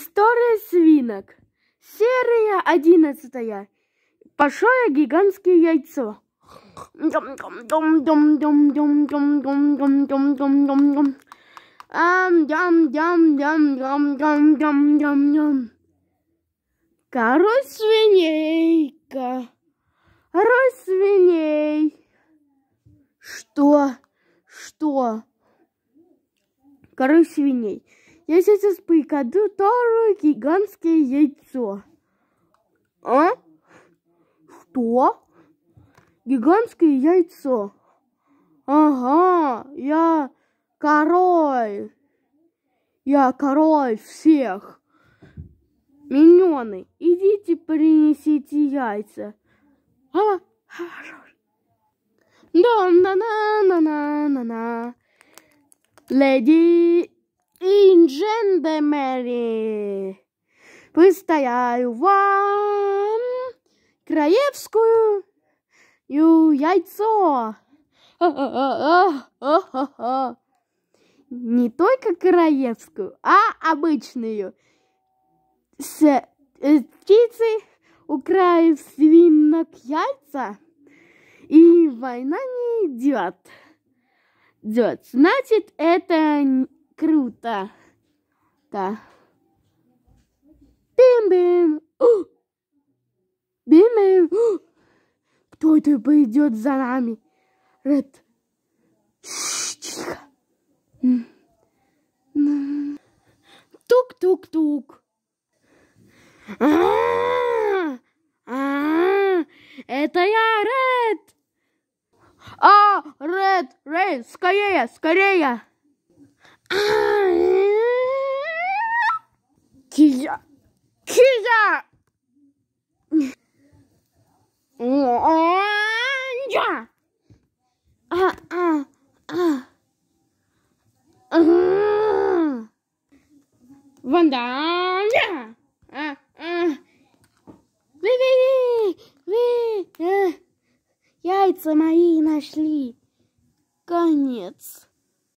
История свинок. Серия одиннадцатая. Большое гигантское яйцо. Король свиней. Король свиней. Что? Что? Король свиней. Я сейчас прикаду Тору гигантское яйцо. А? Что? Гигантское яйцо. Ага, я король. Я король всех. Миньоны, идите принесите яйца. А, хорошо. Да, на на на на на на Леди и джентльмены, представляю вам краевскую яйцо. Не только краевскую, а обычную. С э, птицы украев свинок яйца, и война не идет. Идет. Значит, это круто. Да. Бим-бим. Бим-бим. Кто это пойдет за нами? Ред. Тихо. Тук-тук-тук. А, а, это я, Ред. А, Ред, Ред, скорее, скорее. Кия! Кия! Оранжа! А, а, а. Вандanja! А, а. Ви, ви, ви, ви. Яйца мои нашли. Конец.